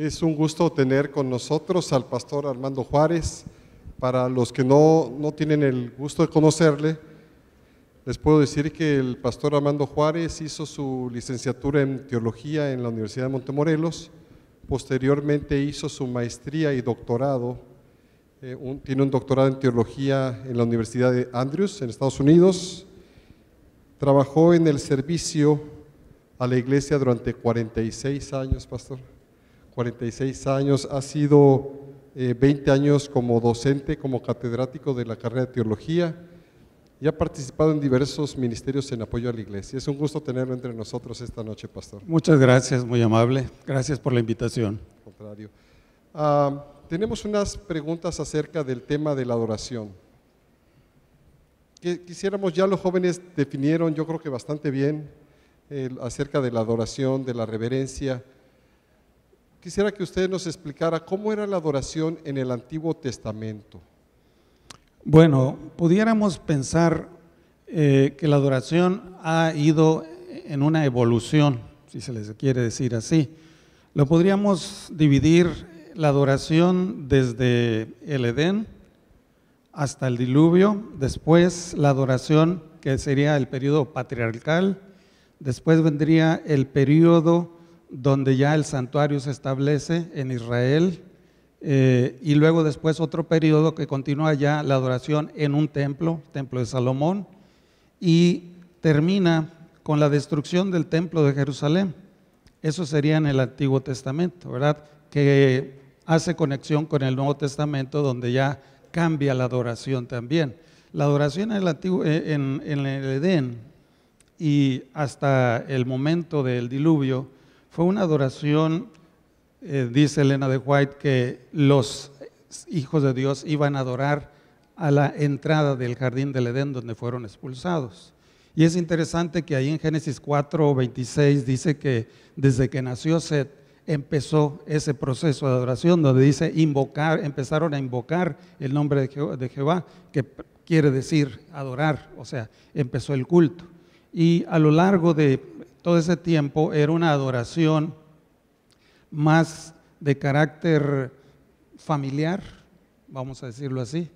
Es un gusto tener con nosotros al pastor Armando Juárez. Para los que no, tienen el gusto de conocerle, les puedo decir que el pastor Armando Juárez hizo su licenciatura en teología en la Universidad de Montemorelos, posteriormente hizo su maestría y doctorado, eh, tiene un doctorado en teología en la Universidad de Andrews en Estados Unidos, trabajó en el servicio a la iglesia durante 46 años, pastor 46 años, ha sido 20 eh, años como docente, como catedrático de la carrera de teología y ha participado en diversos ministerios en apoyo a la iglesia. Es un gusto tenerlo entre nosotros esta noche, pastor. Muchas gracias, muy amable. Gracias por la invitación. contrario. Ah, tenemos unas preguntas acerca del tema de la adoración. Que quisiéramos, ya los jóvenes definieron, yo creo que bastante bien, acerca de la adoración, de la reverencia. Quisiera que usted nos explicara cómo era la adoración en el Antiguo Testamento. Bueno, pudiéramos pensar eh, que la adoración ha ido en una evolución, si se les quiere decir así. Lo podríamos dividir la adoración desde el Edén hasta el diluvio, después la adoración que sería el periodo patriarcal, después vendría el periodo donde ya el santuario se establece en Israel, eh, y luego después otro periodo que continúa ya la adoración en un templo, templo de Salomón, y termina con la destrucción del templo de Jerusalén. Eso sería en el Antiguo Testamento, ¿verdad? Que hace conexión con el Nuevo Testamento donde ya cambia la adoración también. La adoración en el, Antiguo, en el Edén y hasta el momento del diluvio, fue una adoración, eh, dice Elena de White, que los hijos de Dios iban a adorar a la entrada del jardín del Edén donde fueron expulsados. Y es interesante que ahí en Génesis 4, 26 dice que desde que nació Seth empezó ese proceso de adoración donde dice invocar, empezaron a invocar el nombre de, de Jehová, que quiere decir adorar, o sea, empezó el culto. Y a lo largo de todo ese tiempo era una adoración más de carácter familiar, vamos a decirlo así.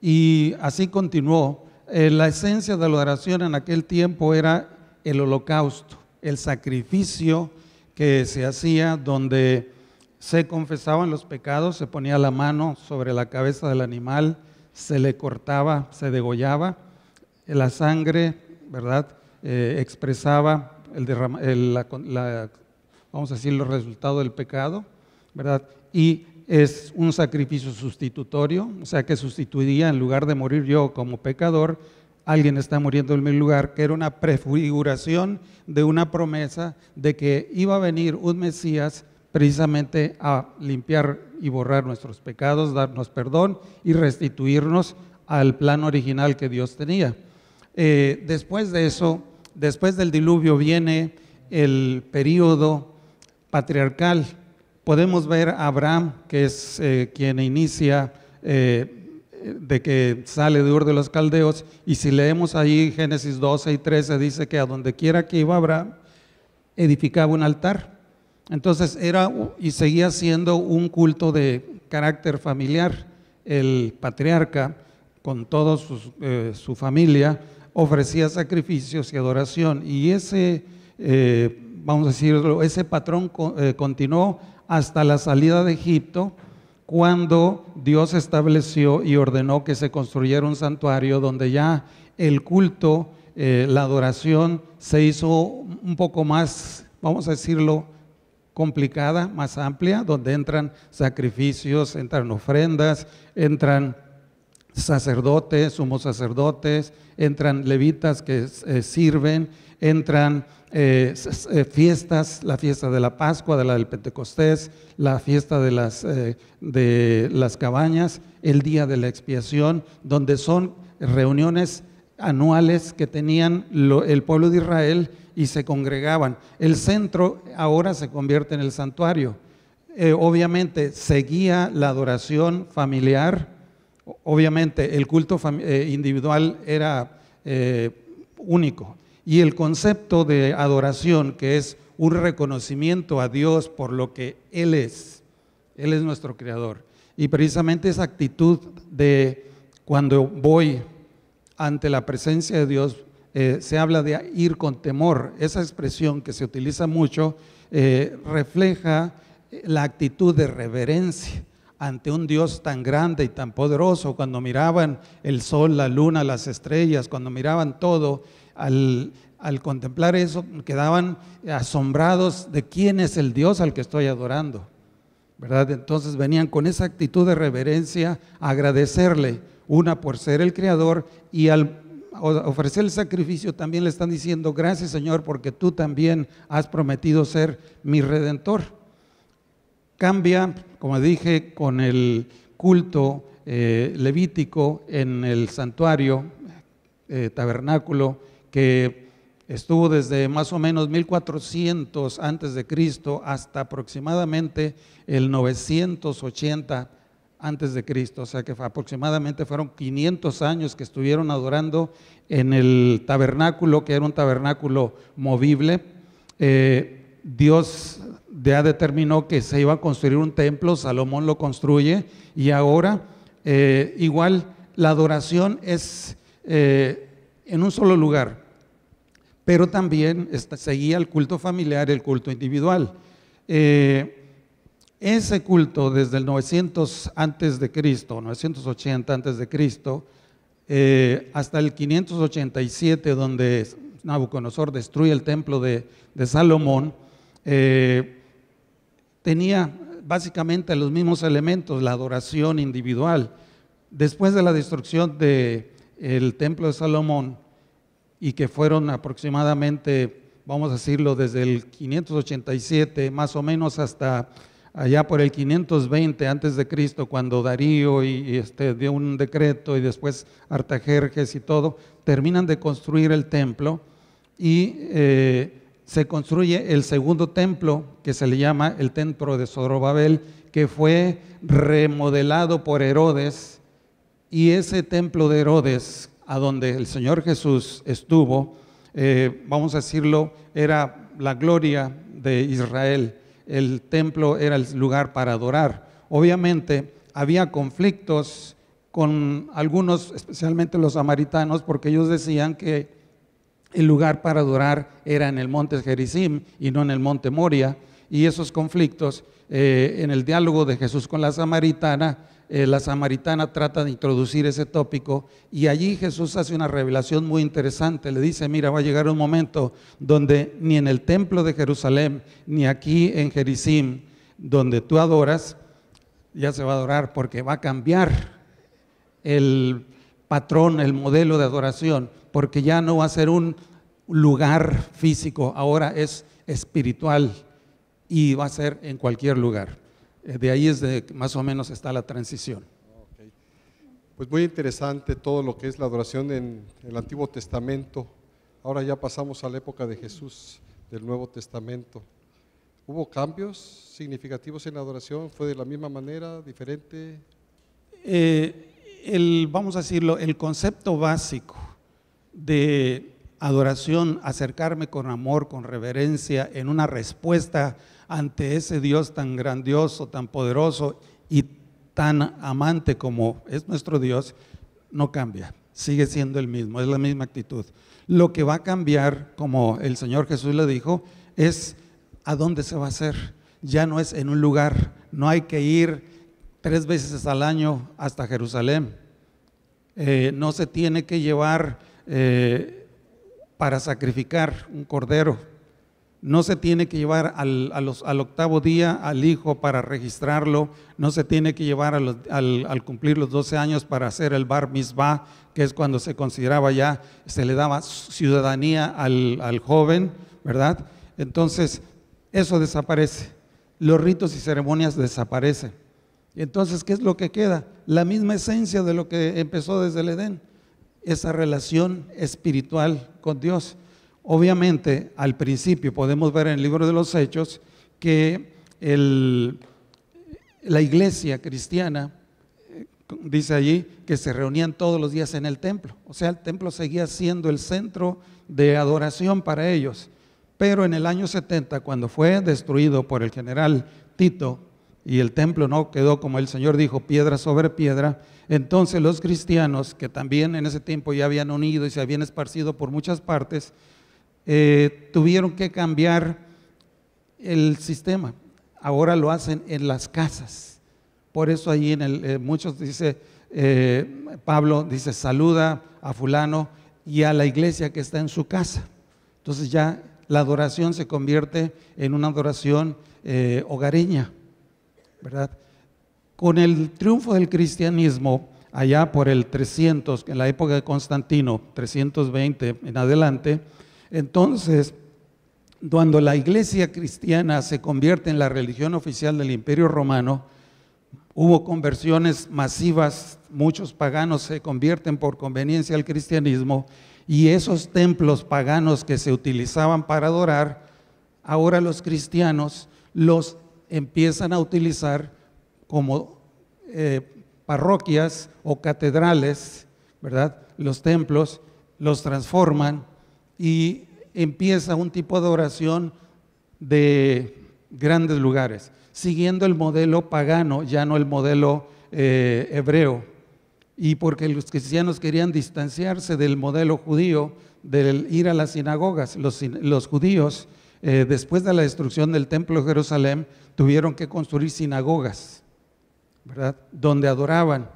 Y así continuó. Eh, la esencia de la adoración en aquel tiempo era el holocausto, el sacrificio que se hacía donde se confesaban los pecados, se ponía la mano sobre la cabeza del animal, se le cortaba, se degollaba la sangre, ¿verdad? Eh, expresaba el, derrama, vamos a decir, el resultado del pecado, ¿verdad? Y es un sacrificio sustitutorio, o sea que sustituiría, en lugar de morir yo como pecador, alguien está muriendo en mi lugar, que era una prefiguración de una promesa de que iba a venir un Mesías precisamente a limpiar y borrar nuestros pecados, darnos perdón y restituirnos al plan original que Dios tenía. Eh, después de eso, Después del diluvio viene el periodo patriarcal. Podemos ver a Abraham, que es eh, quien inicia eh, de que sale de Ur de los Caldeos, y si leemos ahí Génesis 12 y 13, dice que a donde quiera que iba Abraham, edificaba un altar. Entonces era y seguía siendo un culto de carácter familiar. El patriarca, con toda eh, su familia, ofrecía sacrificios y adoración. Y ese, eh, vamos a decirlo, ese patrón eh, continuó hasta la salida de Egipto, cuando Dios estableció y ordenó que se construyera un santuario donde ya el culto, eh, la adoración se hizo un poco más, vamos a decirlo, complicada, más amplia, donde entran sacrificios, entran ofrendas, entran sacerdotes, sumos sacerdotes, entran levitas que eh, sirven, entran eh, eh, fiestas, la fiesta de la Pascua, de la del Pentecostés, la fiesta de las, de las cabañas, el día de la expiación, donde son reuniones anuales que tenían el pueblo de Israel y se congregaban. El centro ahora se convierte en el santuario. obviamente seguía la adoración familiar, Obviamente el culto eh, individual era eh, único y el concepto de adoración, que es un reconocimiento a Dios por lo que Él es, Él es nuestro creador. Y precisamente esa actitud de cuando voy ante la presencia de Dios, eh, se habla de ir con temor. Esa expresión que se utiliza mucho refleja la actitud de reverencia ante un Dios tan grande y tan poderoso, cuando miraban el sol, la luna, las estrellas, cuando miraban todo, al, contemplar eso quedaban asombrados de quién es el Dios al que estoy adorando. ¿Verdad? Entonces venían con esa actitud de reverencia a agradecerle, una por ser el creador y al ofrecer el sacrificio también le están diciendo, gracias Señor, porque tú también has prometido ser mi redentor. Cambia, como dije, con el culto eh, levítico en el santuario, eh, tabernáculo, que estuvo desde más o menos 1400 antes de Cristo hasta aproximadamente el 980 antes de Cristo, o sea que aproximadamente fueron 500 años que estuvieron adorando en el tabernáculo, que era un tabernáculo movible. Eh, Dios ya determinó que se iba a construir un templo, Salomón lo construye y ahora eh, igual la adoración es eh, en un solo lugar, pero también seguía el culto familiar, el culto individual. Eh, ese culto desde el 900 antes de Cristo, 980 antes de Cristo, hasta el 587 donde Nabucodonosor destruye el templo de, Salomón, tenía básicamente los mismos elementos, la adoración individual. Después de la destrucción del templo de Salomón, y que fueron aproximadamente, vamos a decirlo, desde el 587 más o menos hasta allá por el 520 antes de Cristo, cuando Darío y, este, dio un decreto y después Artajerjes y todo, terminan de construir el templo y eh, se construye el segundo templo, que se le llama el templo de Zorobabel, que fue remodelado por Herodes. Y ese templo de Herodes, a donde el Señor Jesús estuvo, eh, vamos a decirlo, era la gloria de Israel. El templo era el lugar para adorar. Obviamente había conflictos con algunos, especialmente los samaritanos, porque ellos decían que el lugar para adorar era en el monte Gerizim y no en el monte Moria. Y esos conflictos, eh, en el diálogo de Jesús con la samaritana, eh, la samaritana trata de introducir ese tópico y allí Jesús hace una revelación muy interesante. Le dice, mira, va a llegar un momento donde ni en el templo de Jerusalén, ni aquí en Gerizim, donde tú adoras, ya se va a adorar porque va a cambiar el patrón, el modelo de adoración porque ya no va a ser un lugar físico, ahora es espiritual y va a ser en cualquier lugar. Eh, de ahí es de más o menos está la transición. Pues muy interesante todo lo que es la adoración en el Antiguo Testamento. Ahora ya pasamos a la época de Jesús, del Nuevo Testamento. ¿Hubo cambios significativos en la adoración? ¿Fue de la misma manera, diferente? Eh, el, vamos a decirlo, el concepto básico de adoración, acercarme con amor, con reverencia, en una respuesta ante ese Dios tan grandioso, tan poderoso y tan amante como es nuestro Dios, no cambia, sigue siendo el mismo, es la misma actitud. Lo que va a cambiar, como el Señor Jesús le dijo, es a dónde se va a hacer. Ya no es en un lugar, no hay que ir tres veces al año hasta Jerusalén. Eh, no se tiene que llevar eh, para sacrificar un cordero. No se tiene que llevar al, al, octavo día al hijo para registrarlo, no se tiene que llevar al, cumplir los 12 años para hacer el bar mitzvah, que es cuando se consideraba ya, se le daba ciudadanía al, al joven, ¿verdad? Entonces, eso desaparece. Los ritos y ceremonias desaparecen. Entonces, ¿qué es lo que queda? La misma esencia de lo que empezó desde el Edén esa relación espiritual con Dios. Obviamente, al principio podemos ver en el libro de los Hechos que la iglesia cristiana, eh, dice allí, que se reunían todos los días en el templo. O sea, el templo seguía siendo el centro de adoración para ellos. Pero en el año 70, cuando fue destruido por el general Tito, y el templo no quedó como el Señor dijo, piedra sobre piedra. Entonces los cristianos, que también en ese tiempo ya habían unido y se habían esparcido por muchas partes, eh, tuvieron que cambiar el sistema. Ahora lo hacen en las casas. Por eso ahí en el, eh, muchos dice, eh, Pablo dice, saluda a fulano y a la iglesia que está en su casa. Entonces ya la adoración se convierte en una adoración hogareña ¿verdad? Con el triunfo del cristianismo, allá por el 300, en la época de Constantino, 320 en adelante, entonces, cuando la iglesia cristiana se convierte en la religión oficial del imperio romano, hubo conversiones masivas, muchos paganos se convierten por conveniencia al cristianismo y esos templos paganos que se utilizaban para adorar, ahora los cristianos los empiezan a utilizar como eh, parroquias o catedrales, ¿verdad? Los templos los transforman y empieza un tipo de oración de grandes lugares, siguiendo el modelo pagano, ya no el modelo eh, hebreo. Y porque los cristianos querían distanciarse del modelo judío, del ir a las sinagogas, los, judíos, eh, después de la destrucción del templo de Jerusalén, tuvieron que construir sinagogas, ¿verdad? Donde adoraban.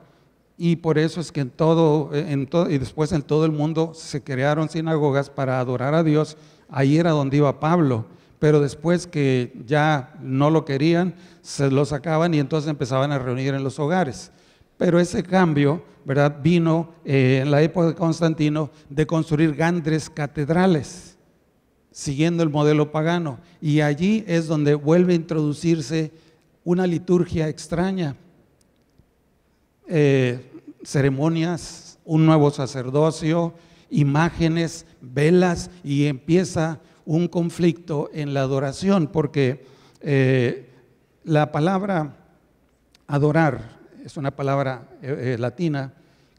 Y por eso es que en todo, todo, y después en todo el mundo se crearon sinagogas para adorar a Dios. Ahí era donde iba Pablo. Pero después que ya no lo querían, se lo sacaban y entonces empezaban a reunir en los hogares. Pero ese cambio, ¿verdad? Vino eh, en la época de Constantino de construir grandes catedrales siguiendo el modelo pagano. Y allí es donde vuelve a introducirse una liturgia extraña, eh, ceremonias, un nuevo sacerdocio, imágenes, velas, y empieza un conflicto en la adoración, porque eh, la palabra adorar es una palabra eh, latina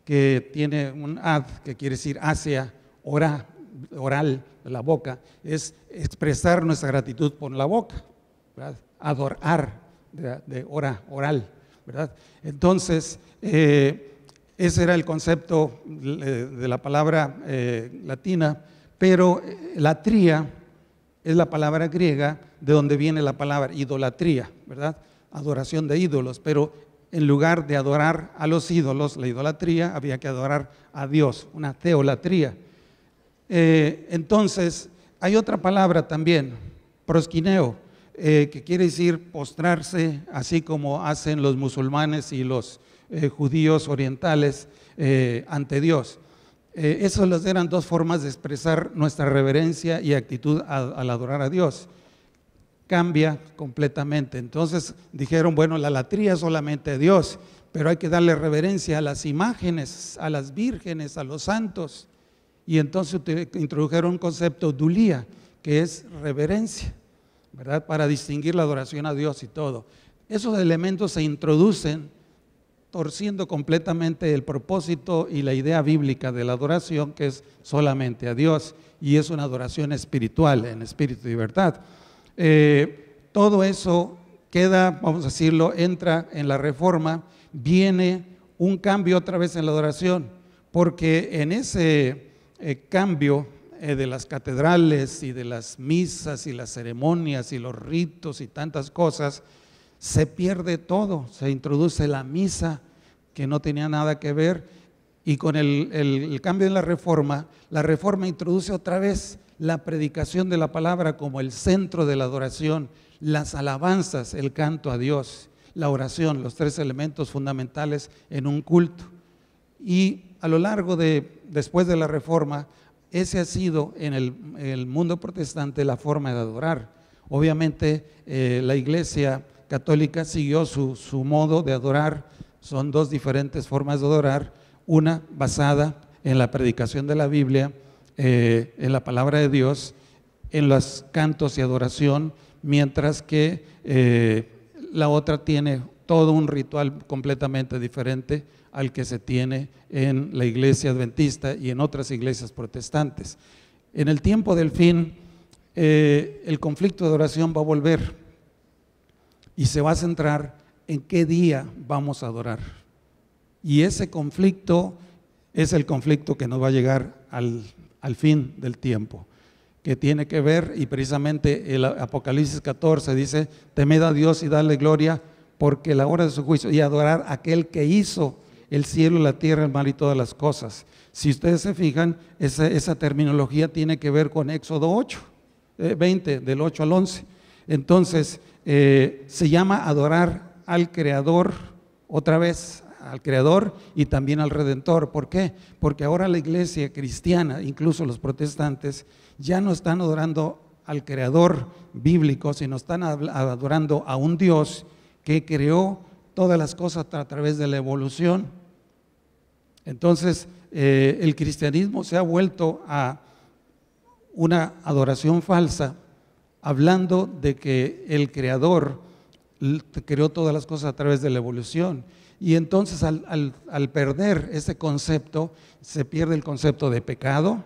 que tiene un ad, que quiere decir hacia, ora, oral, de la boca, es expresar nuestra gratitud por la boca, ¿verdad? adorar de, hora oral. ¿verdad? Entonces, eh, ese era el concepto de la palabra eh, latina, pero eh, la tría es la palabra griega de donde viene la palabra idolatría, ¿verdad? Adoración de ídolos, pero en lugar de adorar a los ídolos, la idolatría, había que adorar a Dios, una teolatría. Eh, entonces, hay otra palabra también, prosquineo, eh, que quiere decir postrarse, así como hacen los musulmanes y los eh, judíos orientales ante Dios. esas eran dos formas de expresar nuestra reverencia y actitud al, adorar a Dios cambia completamente. Entonces dijeron, bueno, la latría es solamente a Dios, pero hay que darle reverencia a las imágenes, a las vírgenes, a los santos y entonces introdujeron un concepto dulía, que es reverencia, ¿verdad? Para distinguir la adoración a Dios y todo. Esos elementos se introducen torciendo completamente el propósito y la idea bíblica de la adoración, que es solamente a Dios, y es una adoración espiritual, en espíritu y verdad. Eh, todo eso queda, vamos a decirlo, entra en la reforma, viene un cambio otra vez en la adoración, porque en ese el eh, cambio eh, de las catedrales y de las misas y las ceremonias y los ritos y tantas cosas, se pierde todo, se introduce la misa que no tenía nada que ver y con el, el cambio de la reforma, la reforma introduce otra vez la predicación de la palabra como el centro de la adoración, las alabanzas, el canto a Dios, la oración, los tres elementos fundamentales en un culto. Y a lo largo de, después de la reforma, ese ha sido en el, mundo protestante la forma de adorar. Obviamente eh, la iglesia católica siguió su, modo de adorar, son dos diferentes formas de adorar, una basada en la predicación de la Biblia, eh, en la palabra de Dios, en los cantos y adoración, mientras que eh, la otra tiene todo un ritual completamente diferente al que se tiene en la iglesia adventista y en otras iglesias protestantes. En el tiempo del fin, eh, el conflicto de oración va a volver y se va a centrar en qué día vamos a adorar. Y ese conflicto es el conflicto que nos va a llegar al, al fin del tiempo que tiene que ver, y precisamente el Apocalipsis 14 dice, temed a Dios y dale gloria, porque la hora de su juicio, y adorar a aquel que hizo el cielo, la tierra, el mar y todas las cosas. Si ustedes se fijan, esa, terminología tiene que ver con Éxodo 8, 20, eh, del 8 al 11. Entonces, eh, se llama adorar al Creador, otra vez, al Creador y también al Redentor. ¿Por qué? Porque ahora la iglesia cristiana, incluso los protestantes, ya no están adorando al Creador bíblico, sino están adorando a un Dios que creó todas las cosas a través de la evolución. Entonces, eh, el cristianismo se ha vuelto a una adoración falsa, hablando de que el creador creó todas las cosas a través de la evolución. Y entonces al, al perder ese concepto, se pierde el concepto de pecado.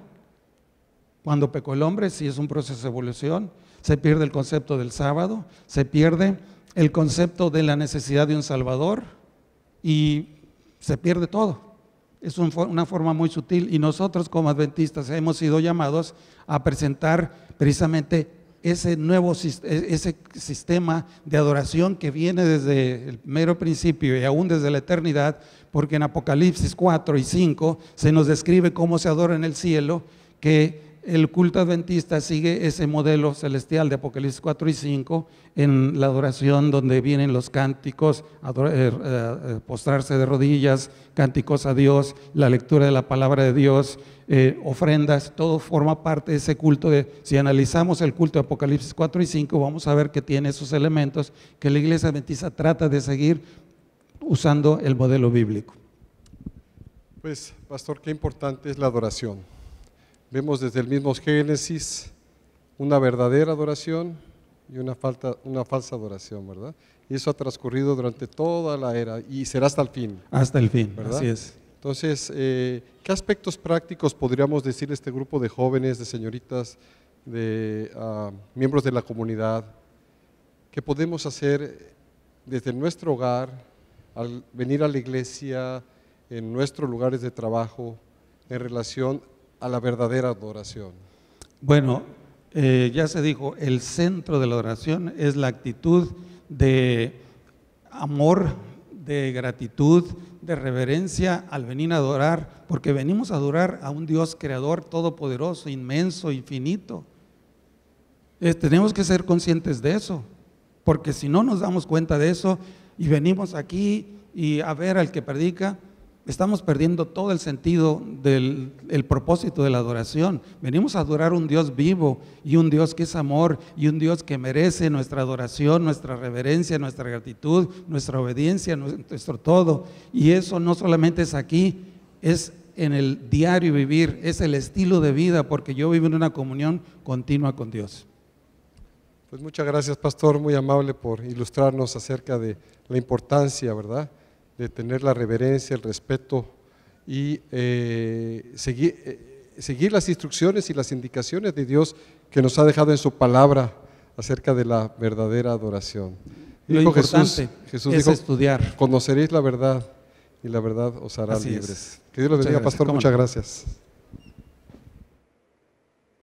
Cuando pecó el hombre, si es un proceso de evolución, se pierde el concepto del sábado, se pierde el concepto de la necesidad de un Salvador y se pierde todo. Es una forma muy sutil y nosotros como adventistas hemos sido llamados a presentar precisamente ese nuevo e-, ese sistema de adoración que viene desde el mero principio y aún desde la eternidad, porque en Apocalipsis 4 y 5 se nos describe cómo se adora en el cielo, que el culto adventista sigue ese modelo celestial de Apocalipsis 4 y 5 en la adoración donde vienen los cánticos, eh, eh, eh, postrarse de rodillas, cánticos a Dios, la lectura de la palabra de Dios, ofrendas, todo forma parte de ese culto. si analizamos el culto de Apocalipsis 4 y 5, vamos a ver que tiene esos elementos que la iglesia adventista trata de seguir usando el modelo bíblico. Pues, pastor, qué importante es la adoración. Vemos desde el mismo Génesis una verdadera adoración y una, falta, una falsa adoración, ¿verdad? Y eso ha transcurrido durante toda la era y será hasta el fin. Hasta el fin, así es. Entonces, eh, ¿qué aspectos prácticos podríamos decir este grupo de jóvenes, de señoritas, de ah, miembros de la comunidad, que podemos hacer desde nuestro hogar, al venir a la iglesia, en nuestros lugares de trabajo, en relación a la verdadera adoración? Bueno, eh, ya se dijo, el centro de la adoración es la actitud de amor, de gratitud, de reverencia al venir a adorar, porque venimos a adorar a un Dios creador, todopoderoso, inmenso, infinito. tenemos que ser conscientes de eso, porque si no nos damos cuenta de eso y venimos aquí y a ver al que predica, estamos perdiendo todo el sentido del propósito de la adoración. Venimos a adorar un Dios vivo y un Dios que es amor y un Dios que merece nuestra adoración, nuestra reverencia, nuestra gratitud, nuestra obediencia, nuestro todo. Y eso no solamente es aquí, es en el diario vivir, es el estilo de vida, porque yo vivo en una comunión continua con Dios. Pues muchas gracias, pastor, muy amable por ilustrarnos acerca de la importancia, ¿verdad? de tener la reverencia, el respeto y eh, seguir, eh, seguir las instrucciones y las indicaciones de Dios que nos ha dejado en su palabra acerca de la verdadera adoración. Lo dijo Jesús, Jesús es estudiar. Conoceréis la verdad y la verdad os hará libres. Que Dios los bendiga, pastor. Muchas gracias.